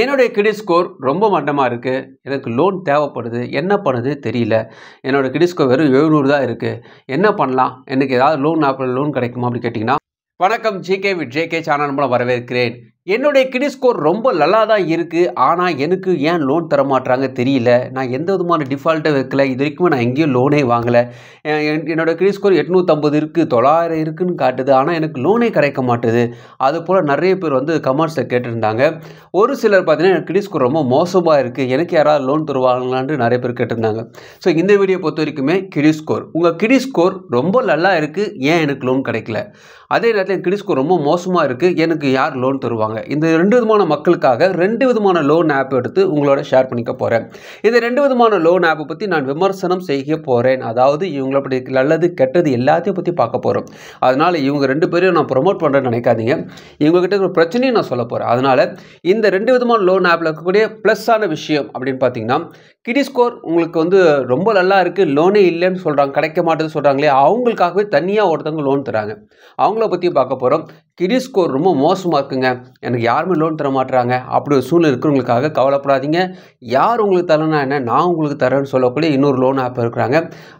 என்னுடைய credit score ரொம்ப மட்டமாக இருக்குது எனக்கு லோன் தேவைப்படுது என்ன பண்ணுது தெரியல என்னோடய கிரெடிட் ஸ்கோர் வெறும் எழுநூறு தான் இருக்குது என்ன பண்ணலாம் எனக்கு ஏதாவது லோன் ஆப்பில் லோன் கிடைக்குமா அப்படின்னு கேட்டிங்கன்னா வணக்கம் ஜிகே வித் ஜேகே சேனல் மூலம் வரவேற்கிறேன் என்னுடைய கிரெடிட் ஸ்கோர் ரொம்ப நல்லா தான் இருக்குது ஆனால் எனக்கு ஏன் லோன் தர மாட்டாங்க தெரியல நான் எந்த விதமான டிஃபால்ட்டை வைக்கல இது வரைக்கும் நான் எங்கேயும் லோனே வாங்கலை என்னோடய கிரெடிட் ஸ்கோர் எட்நூற்றம்பது இருக்குது தொள்ளாயிரம் இருக்குதுன்னு காட்டுது ஆனால் எனக்கு லோனே கிடைக்க மாட்டுது அது போல் நிறைய பேர் வந்து கமர்ஸில் கேட்டிருந்தாங்க ஒரு சிலர் பார்த்தீங்கன்னா எனக்கு கிரெடிட் ஸ்கோர் ரொம்ப மோசமாக இருக்குது எனக்கு யாராவது லோன் தருவாங்களான்னு நிறைய பேர் கேட்டிருந்தாங்க ஸோ இந்த வீடியோ பொறுத்த வரைக்குமே கிரெடிட் ஸ்கோர் உங்கள் கிரெடிட் ஸ்கோர் ரொம்ப நல்லா இருக்குது ஏன் எனக்கு லோன் கிடைக்கல அதே நேரத்தில் கிரெடிட் ஸ்கோர் ரொம்ப மோசமாக இருக்குது எனக்கு யார் லோன் தருவாங்க இந்த ரெண்டு விதமான மக்களுக்காக ரெண்டு விதமான லோன் ஆப் எடுத்து உங்களோட ஷேர் பண்ணிக்க போகிறேன் இந்த ரெண்டு விதமான லோன் ஆப்பை பற்றி நான் விமர்சனம் செய்ய போகிறேன் அதாவது இவங்களை அப்படி நல்லது கெட்டது எல்லாத்தையும் பற்றி பார்க்க போகிறோம் அதனால் இவங்க ரெண்டு பேரையும் நான் ப்ரொமோட் பண்ணுறேன்னு நினைக்காதீங்க இவங்ககிட்ட ஒரு பிரச்சனையும் நான் சொல்ல போகிறேன் அதனால் இந்த ரெண்டு விதமான லோன் ஆப்பில் இருக்கக்கூடிய ப்ளஸ்ஸான விஷயம் அப்படின்னு பார்த்தீங்கன்னா கிடி ஸ்கோர் உங்களுக்கு வந்து ரொம்ப நல்லா இருக்குது லோனே இல்லைன்னு சொல்கிறாங்க கிடைக்க மாட்டேன்னு சொல்கிறாங்களே அவங்களுக்காகவே தனியாக ஒருத்தவங்க லோன் தராங்க அவங்கள பற்றி பார்க்க போகிறோம் கிரெடிட் ஸ்கோர் ரொம்ப மோசமாக இருக்குங்க எனக்கு யாருமே லோன் தர மாட்டுறாங்க அப்படி ஒரு சூழ்நிலை இருக்கிறவங்களுக்காக கவலைப்படாதீங்க யார் உங்களுக்கு தரலனா என்ன நான் உங்களுக்கு தரேன்னு சொல்லக்கூடிய இன்னொரு லோன் ஆப் இருக்கிறாங்க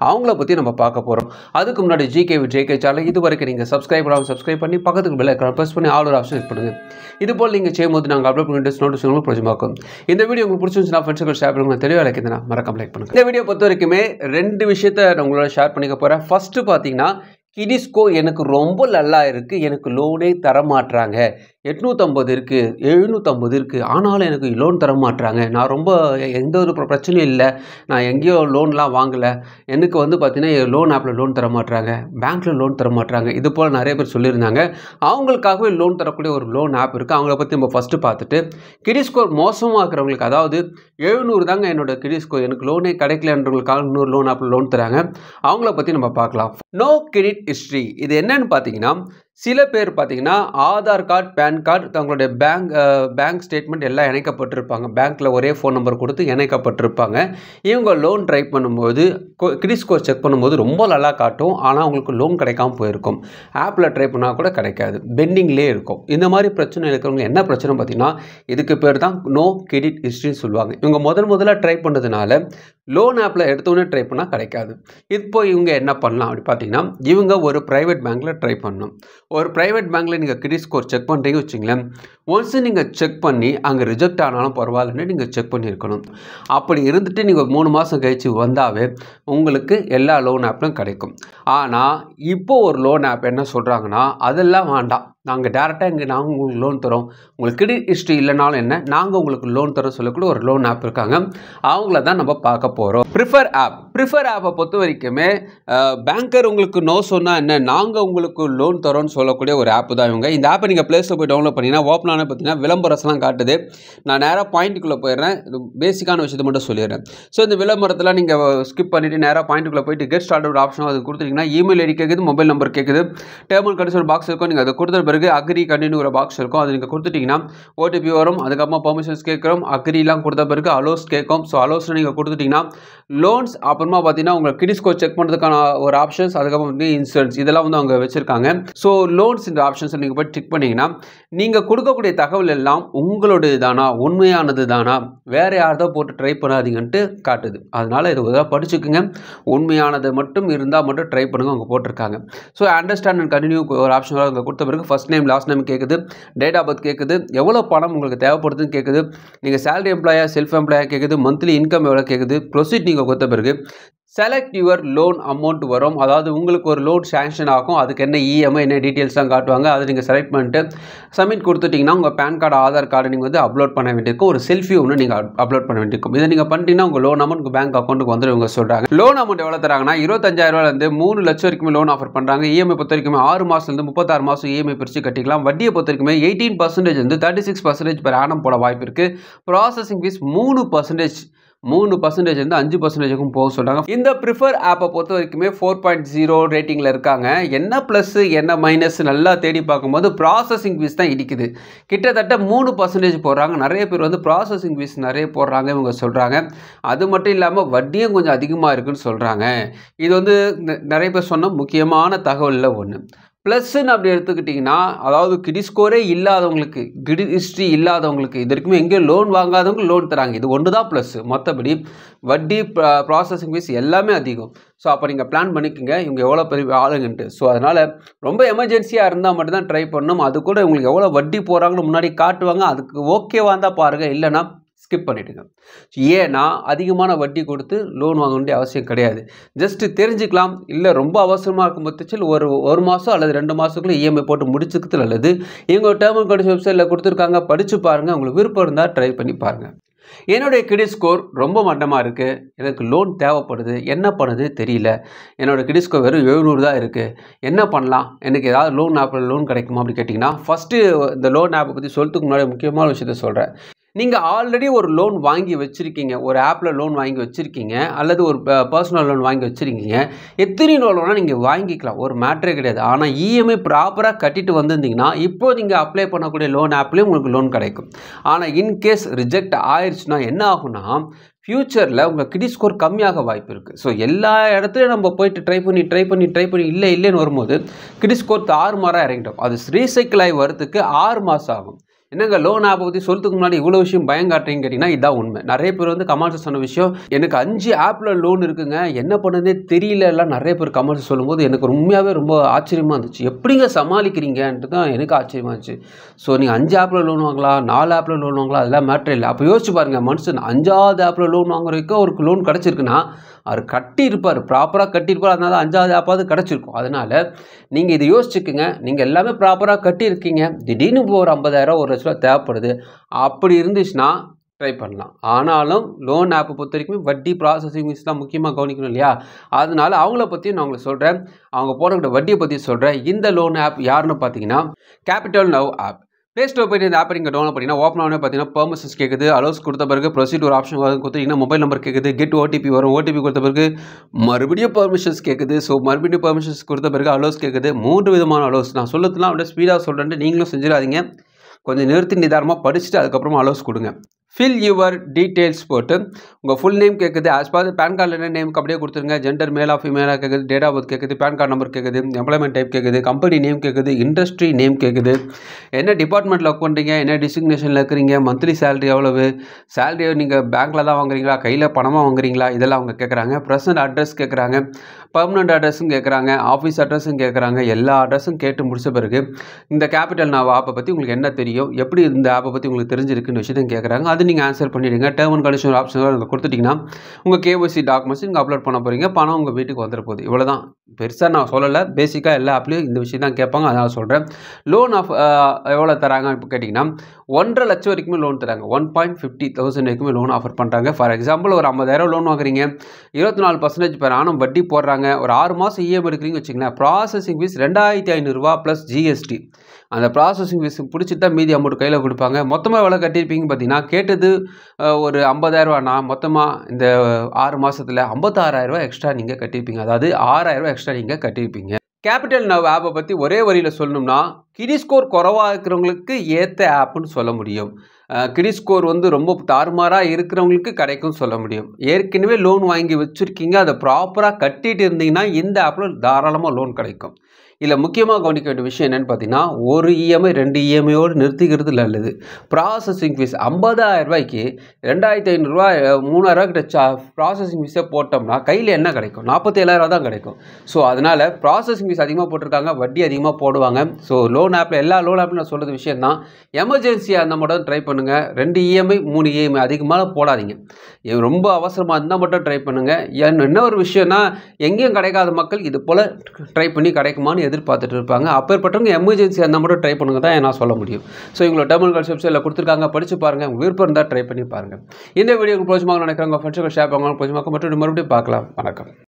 அவங்கள பற்றி நம்ம பார்க்க போகிறோம் அதுக்கு முன்னாடி ஜிகே ஜேகே சேனல் இது வரைக்கும் நீங்கள் சப்ஸ்கிரைப் பண்ணாமல் சப்ஸ்கிரைப் பண்ணி பக்கத்துக்கு பெல் ப்ரெஸ் பண்ணி ஆல் ஒரு ஆப்ஷன் கிளிக் பண்ணுங்கள் இது போல் நீங்கள் செய்யும்போது நாங்கள் அப்லோட் பண்ணி நோட்டீஸ் உங்களுக்கு பிரச்சமாக்கும் இந்த வீடியோ உங்களுக்கு பிடிச்சிருந்துச்சுன்னா ஃப்ரெண்ட்ஸுக்கு ஷேர் பண்ணுங்க தெளிவாக இருக்குதுன்னா மறக்காம லைக் பண்ணுங்கள் இந்த வீடியோ பொறுத்த வரைக்குமே ரெண்டு விஷயத்தை நான் உங்களோட ஷேர் பண்ணிக்க போகிறேன் ஃபஸ்ட்டு பார்த்தீங்கன்னா கிடிஸ்கோ எனக்கு ரொம்ப நல்லா இருக்குது எனக்கு லோனே தர மாட்டுறாங்க எட்நூற்றம்பது இருக்குது எழுநூற்றம்பது இருக்குது ஆனாலும் எனக்கு லோன் தர மாட்டுறாங்க நான் ரொம்ப எந்த ஒரு பிரச்சனையும் இல்லை நான் எங்கேயோ லோன்லாம் வாங்கலை எனக்கு வந்து பார்த்திங்கன்னா லோன் ஆப்பில் லோன் தர மாட்டுறாங்க பேங்க்கில் லோன் தர மாட்டுறாங்க இது போல் நிறைய பேர் சொல்லியிருந்தாங்க அவங்களுக்காகவே லோன் தரக்கூடிய ஒரு லோன் ஆப் இருக்குது அவங்கள பற்றி நம்ம ஃபஸ்ட்டு பார்த்துட்டு கிடி ஸ்கோர் மோசமாக இருக்கிறவங்களுக்கு அதாவது எழுநூறு தாங்க என்னோடய கிடி ஸ்கோர் எனக்கு லோனே கிடைக்கலன்றவங்களுக்காக இன்னொரு லோன் ஆப்பில் லோன் தராங்க அவங்கள பற்றி நம்ம பார்க்கலாம் நோ கிரெடிட் ஹிஸ்ட்ரி இது என்னன்னு பார்த்தீங்கன்னா சில பேர் பார்த்தீங்கன்னா ஆதார் கார்டு பேன் கார்டு தங்களுடைய பேங்க் பேங்க் ஸ்டேட்மெண்ட் எல்லாம் இணைக்கப்பட்டிருப்பாங்க பேங்க்கில் ஒரே ஃபோன் நம்பர் கொடுத்து இணைக்கப்பட்டிருப்பாங்க இவங்க லோன் ட்ரை பண்ணும்போது கிரெடிட் ஸ்கோர் செக் பண்ணும்போது ரொம்ப நல்லா காட்டும் ஆனால் அவங்களுக்கு லோன் கிடைக்காம போயிருக்கும் ஆப்பில் ட்ரை பண்ணால் கூட கிடைக்காது பெண்டிங்லேயே இருக்கும் இந்த மாதிரி பிரச்சனை இருக்கிறவங்க என்ன பிரச்சனை பார்த்தீங்கன்னா இதுக்கு பேர் தான் நோ கிரெடிட் ஹிஸ்ட்ரின்னு சொல்லுவாங்க இவங்க முதல் முதல்ல ட்ரை பண்ணுறதுனால லோன் ஆப்பில் எடுத்தோடனே ட்ரை பண்ணால் கிடைக்காது இப்போ இவங்க என்ன பண்ணலாம் அப்படி பார்த்தீங்கன்னா இவங்க ஒரு ப்ரைவேட் பேங்க்கில் ட்ரை பண்ணணும் ஒரு ப்ரைவேட் பேங்க்கில் நீங்கள் கிரெடிட் ஸ்கோர் செக் பண்ணுறீங்க வச்சுங்களேன் ஒன்ஸு நீங்கள் செக் பண்ணி அங்கே ரிஜெக்ட் ஆனாலும் பரவாயில்லன்னு நீங்கள் செக் பண்ணியிருக்கணும் அப்படி இருந்துட்டு நீங்கள் மூணு மாதம் கழித்து வந்தாவே உங்களுக்கு எல்லா லோன் ஆப்பிலும் கிடைக்கும் ஆனால் இப்போது ஒரு லோன் ஆப் என்ன சொல்கிறாங்கன்னா அதெல்லாம் வேண்டாம் நாங்கள் டேரெக்டாக இங்கே நாங்கள் உங்களுக்கு லோன் தரோம் உங்களுக்கு கிரெடிட் ஹிஸ்ட்ரி இல்லைனாலும் என்ன நாங்கள் உங்களுக்கு லோன் தரோம் சொல்லக்கூட ஒரு லோன் ஆப் இருக்காங்க அவங்கள தான் நம்ம பார்க்க போகிறோம் ப்ரிஃபர் ஆப் ப்ரிஃபர் ஆப்பை பொறுத்த வரைக்குமே பேங்கர் உங்களுக்கு நோ சொன்னால் என்ன நாங்கள் உங்களுக்கு லோன் தரோம்னு சொல்லக்கூடிய ஒரு ஆப் தான் இவங்க இந்த ஆப்பை நீங்கள் ப்ளேஸில் போய் டவுன்லோட் பண்ணிங்கன்னா ஓப்பன் ஆனால் பார்த்தீங்கன்னா விளம்பரம்லாம் காட்டுது நான் நேராக பாயிண்ட்டுக்குள்ளே போயிடுறேன் பேசிக்கான விஷயத்தை மட்டும் சொல்லிடுறேன் ஸோ இந்த விளம்பரத்தில் நீங்கள் ஸ்கிப் பண்ணிவிட்டு நேராக பாயிண்ட்டுக்குள்ளே போயிட்டு கெஸ்ட் ஆர்டர் ஆப்ஷனும் அது கொடுத்துருக்கீங்கன்னா இமெயில் ஐடி கேட்குது மொபைல் நம்பர் கேட்குது டேபிள் அண்ட் கண்டிஷன் பாக்ஸ் இருக்கும் நீங்கள் அதை கொடுத்துட்டு பிறகு அக்ரி கண்டினியூ ஒரு பாக்ஸ் இருக்கும் அது நீங்கள் கொடுத்துட்டிங்கன்னா ஓடிபி வரும் அதுக்கப்புறமா பெர்மிஷன்ஸ் கேட்குறோம் அக்ரிலாம் கொடுத்த பிறகு அலோஸ் கேட்கும் ஸோ அலோஸில் நீங்கள் கொடுத்துட்டிங்கன்னா லோன்ஸ் அப்புறமா பார்த்தீங்கன்னா உங்கள் கிடிஸ்கோ செக் பண்ணுறதுக்கான ஒரு ஆப்ஷன்ஸ் அதுக்கப்புறம் வந்து இன்சூரன்ஸ் இதெல்லாம் வந்து அவங்க வச்சுருக்காங்க ஸோ லோன்ஸ் இந்த ஆப்ஷன்ஸ் நீங்கள் போய் டிக் பண்ணிங்கன்னா நீங்கள் கொடுக்கக்கூடிய தகவல் எல்லாம் உங்களுடைய தானா உண்மையானது தானா வேறு யார்தோ போட்டு ட்ரை பண்ணாதீங்கன்ட்டு காட்டுது அதனால் இது உதவ படிச்சுக்குங்க உண்மையானது மட்டும் இருந்தால் மட்டும் ட்ரை பண்ணுங்கள் அவங்க போட்டிருக்காங்க ஸோ அண்டர்ஸ்டாண்ட் அண்ட் கண்டினியூ ஒரு ஆப்ஷன் கொடுத்த பிறகு first first name last name கேட்குது டேட் ஆஃப் பர்த் கேட்குது எவ்வளோ பணம் உங்களுக்கு தேவைப்படுதுன்னு கேட்குது நீங்கள் சேலரி எம்ப்ளாயா செல்ஃப் எம்ப்ளாயாக கேட்குது மந்த்லி இன்கம் எவ்வளோ கேட்குது ப்ரொசீட் நீங்கள் கொடுத்த பிறகு செலக்ட் யுவர் லோன் அமௌண்ட் வரும் அதாவது உங்களுக்கு ஒரு லோன் சேங்ஷன் ஆகும் அதுக்கு என்ன இஎம்ஐ e என்ன டீட்டெயில்ஸ் தான் காட்டுவாங்க அதை நீங்கள் செலக்ட் பண்ணிட்டு சப்மிட் கொடுத்துட்டிங்கன்னா உங்கள் பேன் கார்டு ஆதார் கார்டு நீங்கள் வந்து அப்லோட் பண்ண வேண்டியிருக்கும் ஒரு செல்ஃபி ஒன்று நீங்கள் அப்லோட் பண்ண வேண்டியிருக்கும் இதை நீங்கள் பண்ணிட்டீங்கன்னா உங்கள் லோன் அமௌண்ட் உங்கள் பேங்க் அக்கௌண்ட்டுக்கு வந்து இவங்க சொல்கிறாங்க லோன் அமௌண்ட் எவ்வளோ தராங்கன்னா இருபத்தஞ்சாயிரூவாலேருந்து மூணு லட்சம் வரைக்கும் லோன் ஆஃபர் பண்ணுறாங்க இஎம்ஐ e பொறுத்த வரைக்கும் ஆறு மாதத்துலேருந்து முப்பத்தாறு மாதம் இஎம்ஐ e பிரித்து கட்டிக்கலாம் வட்டியை பொறுத்த வரைக்கும் எயிட்டீன் பர்சன்டேஜ் வந்து thirty six percentage per annum போட வாய்ப்பு இருக்குது ப்ராசஸிங் ஃபீஸ் மூணு பர்சன்டேஜ் மூணு பர்சன்டேஜ் வந்து அஞ்சு பர்சன்டேஜுக்கும் போக சொல்கிறாங்க இந்த ப்ரிஃபர் ஆப்பை பொறுத்த வரைக்குமே ஃபோர் பாயிண்ட் ஜீரோ ரேட்டிங்கில் இருக்காங்க என்ன ப்ளஸ் என்ன மைனஸ் நல்லா தேடி பார்க்கும்போது ப்ராசஸிங் ஃபீஸ் தான் இடிக்குது கிட்டத்தட்ட மூணு பர்சன்டேஜ் போடுறாங்க நிறைய பேர் வந்து ப்ராசஸிங் ஃபீஸ் நிறைய போடுறாங்க இவங்க சொல்கிறாங்க அது மட்டும் இல்லாமல் வட்டியும் கொஞ்சம் அதிகமாக இருக்குன்னு சொல்கிறாங்க இது வந்து நிறைய பேர் சொன்ன முக்கியமான தகவலில் ஒன்று ப்ளஸ்ன்னு அப்படி எடுத்துக்கிட்டிங்கன்னா அதாவது கிரெடிட் ஸ்கோரே இல்லாதவங்களுக்கு கிரெடிட் ஹிஸ்ட்ரி இல்லாதவங்களுக்கு இது வரைக்கும் எங்கேயும் லோன் வாங்காதவங்க லோன் தராங்க இது ஒன்று தான் ப்ளஸ்ஸு மற்றபடி வட்டி ப்ராசஸிங் ஃபீஸ் எல்லாமே அதிகம் ஸோ அப்போ நீங்கள் பிளான் பண்ணிக்கோங்க இவங்க எவ்வளோ பெரிய ஆளுங்கன்ட்டு ஸோ அதனால் ரொம்ப எமர்ஜென்சியாக இருந்தால் மட்டும்தான் ட்ரை பண்ணணும் அது கூட இவங்களுக்கு எவ்வளோ வட்டி போகிறாங்கன்னு முன்னாடி காட்டுவாங்க அதுக்கு ஓகேவாக இருந்தால் பாருங்கள் இல்லைனா ஸ்கிப் பண்ணிவிடுங்க ஏன்னா அதிகமான வட்டி கொடுத்து லோன் வாங்க வேண்டிய அவசியம் கிடையாது ஜஸ்ட்டு தெரிஞ்சுக்கலாம் இல்லை ரொம்ப அவசரமாக இருக்கும் பட்சத்தில் ஒரு ஒரு மாதம் அல்லது ரெண்டு மாதத்துக்குள்ளே இஎம்ஐ e போட்டு முடிச்சுக்கிறது நல்லது இவங்க டேர்ம் அண்ட் கண்டிஷன் வெப்சைட்டில் கொடுத்துருக்காங்க படித்து பாருங்கள் உங்களுக்கு விருப்பம் இருந்தால் ட்ரை பண்ணி பாருங்கள் என்னுடைய கிரெடிட் ஸ்கோர் ரொம்ப மண்டமாக இருக்குது எனக்கு லோன் தேவைப்படுது என்ன பண்ணுது தெரியல என்னோடய கிரெடிட் ஸ்கோர் வெறும் எழுநூறு தான் இருக்குது என்ன பண்ணலாம் எனக்கு ஏதாவது லோன் ஆப்பில் லோன் கிடைக்குமா அப்படின்னு கேட்டிங்கன்னா ஃபஸ்ட்டு இந்த லோன் ஆப்பை பற்றி சொல்கிறதுக்கு முன்னாடி முக்கியமான விஷயத்த சொல்கிறேன் நீங்கள் ஆல்ரெடி ஒரு லோன் வாங்கி வச்சுருக்கீங்க ஒரு ஆப்பில் லோன் வாங்கி வச்சுருக்கீங்க அல்லது ஒரு பர்சனல் லோன் வாங்கி வச்சுருக்கீங்க எத்தனை லோனாக நீங்கள் வாங்கிக்கலாம் ஒரு மேட்ரே கிடையாது ஆனால் இஎம்ஐ ப்ராப்பராக கட்டிட்டு வந்திருந்தீங்கன்னா இப்போது நீங்கள் அப்ளை பண்ணக்கூடிய லோன் ஆப்லேயும் உங்களுக்கு லோன் கிடைக்கும் ஆனால் இன்கேஸ் ரிஜெக்ட் ஆயிடுச்சுன்னா என்ன ஆகும்னா ஃப்யூச்சரில் உங்கள் கிடி ஸ்கோர் கம்மியாக வாய்ப்பு இருக்குது ஸோ எல்லா இடத்துலையும் நம்ம போயிட்டு ட்ரை பண்ணி ட்ரை பண்ணி ட்ரை பண்ணி இல்லை இல்லைன்னு வரும்போது கிடி ஸ்கோர் ஆறு மாதம் இறங்கிட்டோம் அது ரீசைக்கிள் ஆகி வரதுக்கு ஆறு மாதம் ஆகும் என்னங்க லோன் ஆப்பை பற்றி சொல்றதுக்கு முன்னாடி இவ்வளோ விஷயம் பயம் காட்டுறீங்க கேட்டிங்கன்னா இதான் உண்மை நிறைய பேர் வந்து கமெண்ட்ஸ் சொன்ன விஷயம் எனக்கு அஞ்சு ஆப்பில் லோன் இருக்குங்க என்ன பண்ணுறதே தெரியல எல்லாம் நிறைய பேர் கமெண்ட்ஸ் சொல்லும்போது எனக்கு உண்மையாகவே ரொம்ப ஆச்சரியமாக இருந்துச்சு எப்படிங்க சமாளிக்கிறீங்கன்ட்டு தான் எனக்கு ஆச்சரியமாக இருந்துச்சு ஸோ நீங்கள் அஞ்சு ஆப்பில் லோன் வாங்கலாம் நாலு ஆப்பில் லோன் வாங்கலாம் அதெல்லாம் மேட்ரு இல்லை அப்போ யோசிச்சு பாருங்கள் மனுஷன் அஞ்சாவது ஆப்பில் லோன் வாங்குறதுக்கு அவருக்கு லோன் கிடச்சிருக்குன்னா அவர் கட்டியிருப்பார் ப்ராப்பராக கட்டியிருப்பார் அதனால் அஞ்சாவது ஆப்பாவது கிடச்சிருக்கும் அதனால் நீங்கள் இதை யோசிச்சுக்குங்க நீங்கள் எல்லாமே ப்ராப்பராக கட்டியிருக்கீங்க திடீர்னு ஒரு ஐம்பதாயிரம் ஒரு லட்ச ரூபா தேவைப்படுது அப்படி இருந்துச்சுன்னா ட்ரை பண்ணலாம் ஆனாலும் லோன் ஆப்பை பொறுத்த வரைக்கும் வட்டி ப்ராசஸிங் மிஸ்லாம் முக்கியமாக கவனிக்கணும் இல்லையா அதனால அவங்கள பற்றியும் நான் உங்களுக்கு சொல்கிறேன் அவங்க போடக்கூடிய வட்டியை பற்றி சொல்கிறேன் இந்த லோன் ஆப் யாருன்னு பார்த்தீங்கன்னா capital now app play store போய்ட்டு இந்த ஆப் நீங்கள் டவுன்லோட் பண்ணிங்கன்னா ஓப்பன் ஆனால் பார்த்தீங்கன்னா பர்மிஷன்ஸ் கேட்குது அலோஸ் கொடுத்த பிறகு ஒரு ஆப்ஷன் வரும் கொடுத்தீங்கன்னா மொபைல் நம்பர் கேட்குது கெட் ஓடிபி வரும் ஓடிபி கொடுத்த பிறகு மறுபடியும் பர்மிஷன்ஸ் கேட்குது ஸோ மறுபடியும் பர்மிஷன்ஸ் கொடுத்த பிறகு அலோஸ் கேட்குது மூன்று விதமான அலோஸ் நான் சொல்லுறதுலாம் அப்படியே ஸ்பீடாக சொல்கிறேன்ட்டு நீங்களும் செஞ்சிடாதீங்க கொஞ்சம் நிறுத்தி நிதானமாக படிச்சுட்டு அதுக்கப்புறமா அலோஸ் கொடுங்க ஃபில் யுவர் டீட்டெயில்ஸ் போட்டு உங்கள் ஃபுல் நேம் கேட்குது அஸ் பார் பேன் கார்டில் என்ன நேம் அப்படியே கொடுத்துருங்க ஜெண்டர் மேலா ஃபீமேலாக கேட்குது டேட் ஆஃப் பர்த் கேட்குது பேன் கார்டு நம்பர் கேட்குது எம்ப்ளாய்மெண்ட் டைப் கேட்குது கம்பெனி நேம் கேட்குது இண்டஸ்ட்ரி நேம் கேட்குது என்ன டிபார்ட்மெண்ட்டில் ஒர்க் பண்ணுறீங்க என்ன டிசிக்னேஷனில் இருக்கிறீங்க மந்த்லி சேலரி எவ்வளவு சேலரி நீங்கள் பேங்க்கில் தான் வாங்குறீங்களா கையில் பணமாக வாங்குறீங்களா இதெல்லாம் அவங்க கேட்குறாங்க ப்ரெசன்ட் அட்ரஸ் கேட்குறாங்க பர்மனண்ட் அட்ரஸும் கேட்குறாங்க ஆஃபீஸ் அட்ரஸும் கேட்குறாங்க எல்லா அட்ரஸும் கேட்டு முடிச்ச பிறகு இந்த கேபிட்டல் நாவ் ஆப்பை பற்றி உங்களுக்கு என்ன தெரியும் எப்படி இந்த ஆப்பை பற்றி உங்களுக்கு தெரிஞ்சிருக்குன்னு விஷயத்தையும் கேட்குறாங்க அது நீங்கள் ஆன்சர் பண்ணிவிடுங்க டேர்ம் அண்ட் கண்டிஷன் ஆப்ஷன் கொடுத்துட்டிங்கன்னா உங்கள் கேஒசி டாக்குமெண்ட்ஸ் நீங்கள் அப்லோட் பண்ண போகிறீங்க பணம் உங்கள் வீட்டுக்கு வந்துட போகுது இவ்வளோ தான் பெருசாக நான் சொல்லலை பேசிக்காக எல்லா ஆப்லேயும் இந்த விஷயம் தான் கேட்பாங்க அதனால் சொல்கிறேன் லோன் ஆஃப் uh, எவ்வளோ தராங்க இப்போ கேட்டிங்கன்னா ஒன்றரை லட்சம் வரைக்குமே லோன் தராங்க ஒன் பாயிண்ட் ஃபிஃப்டி தௌசண்ட் வரைக்குமே லோன் ஆஃபர் பண்ணுறாங்க ஃபார் எக்ஸாம்பிள் ஒரு ஐம்பதாயிரம் லோன் வாங்குறீங்க இருபத்தி நாலு பர்சன்டேஜ் பேர் ஆனால் வட்டி போடுறாங்க கொடுக்குறாங்க ஒரு ஆறு மாதம் இஎம் e எடுக்கிறீங்கன்னு வச்சிங்கன்னா ப்ராசஸிங் ஃபீஸ் ரெண்டாயிரத்தி ஐநூறுரூவா ப்ளஸ் ஜிஎஸ்டி அந்த ப்ராசஸிங் ஃபீஸ் பிடிச்சிட்டு தான் மீதி அமௌண்ட் கையில் கொடுப்பாங்க மொத்தமாக எவ்வளோ கட்டியிருப்பீங்கன்னு பார்த்தீங்கன்னா கேட்டது ஒரு ஐம்பதாயிரரூவானா மொத்தமாக இந்த ஆறு மாதத்தில் ஐம்பத்தாறாயிரரூவா எக்ஸ்ட்ரா நீங்கள் கட்டியிருப்பீங்க அதாவது ஆறாயிரரூவா எக்ஸ்ட்ரா நீங்கள் கட்டியிருப்பீங்க கேபிட்டல் நவ் ஆப்பை பற்றி ஒரே வரியில் சொல்லணும்னா கிடி ஸ்கோர் குறவாக இருக்கிறவங்களுக்கு ஏற்ற ஆப்புன்னு சொல்ல முடியும் கிடி ஸ்கோர் வந்து ரொம்ப தாறுமாறாக இருக்கிறவங்களுக்கு கிடைக்கும் சொல்ல முடியும் ஏற்கனவே லோன் வாங்கி வச்சுருக்கீங்க அதை ப்ராப்பராக கட்டிட்டு இருந்தீங்கன்னா இந்த ஆப்பில் தாராளமாக லோன் கிடைக்கும் இதில் முக்கியமாக கவனிக்க வேண்டிய விஷயம் என்னென்னு பார்த்தீங்கன்னா ஒரு இஎம்ஐ e ரெண்டு இஎம்ஐயோடு e நிறுத்திக்கிறது நல்லது ப்ராசஸிங் ஃபீஸ் ஐம்பதாயிரம் ரூபாய்க்கு ரெண்டாயிரத்தி ஐநூறுரூவா மூணாயிரரூவா கிட்ட சா ப்ராசஸிங் ஃபீஸே போட்டோம்னா கையில் என்ன கிடைக்கும் நாற்பத்தேழாயிரூவா தான் கிடைக்கும் ஸோ அதனால் ப்ராசஸிங் ஃபீஸ் அதிகமாக போட்டிருக்காங்க வட்டி அதிகமாக போடுவாங்க ஸோ லோன் ஆப்பில் எல்லா லோன் ஆப்பில் நான் சொல்கிறது விஷயம் தான் எமர்ஜென்சியாக e இருந்தால் மட்டும் ட்ரை பண்ணுங்கள் ரெண்டு இஎம்ஐ மூணு இஎம்ஐ அதிகமாக போடாதீங்க ரொம்ப அவசரமாக இருந்தால் மட்டும் ட்ரை பண்ணுங்கள் என்ன ஒரு விஷயம்னா எங்கேயும் கிடைக்காத மக்கள் இது போல் ட்ரை பண்ணி கிடைக்குமான்னு எதிர்பார்த்துட்டு இருப்பாங்க அப்பேற்பட்டவங்க எமர்ஜென்சி அந்த மட்டும் ட்ரை பண்ணுங்க தான் நான் சொல்ல முடியும் ஸோ இவங்களோட டபுள் அண்ட் கன்செப்ஷனில் கொடுத்துருக்காங்க படிச்சு பாருங்க உங்கள் விருப்பம் இருந்தால் ட்ரை பண்ணி பாருங்கள் இந்த வீடியோக்கு பிடிச்சமாக நினைக்கிறவங்க ஃப்ரெண்ட்ஸுக்கு ஷேர் பண்ணுவாங்க பிடிச்சமாக மட்டும் மறுபடியும் பார்க்கலாம் வணக்கம்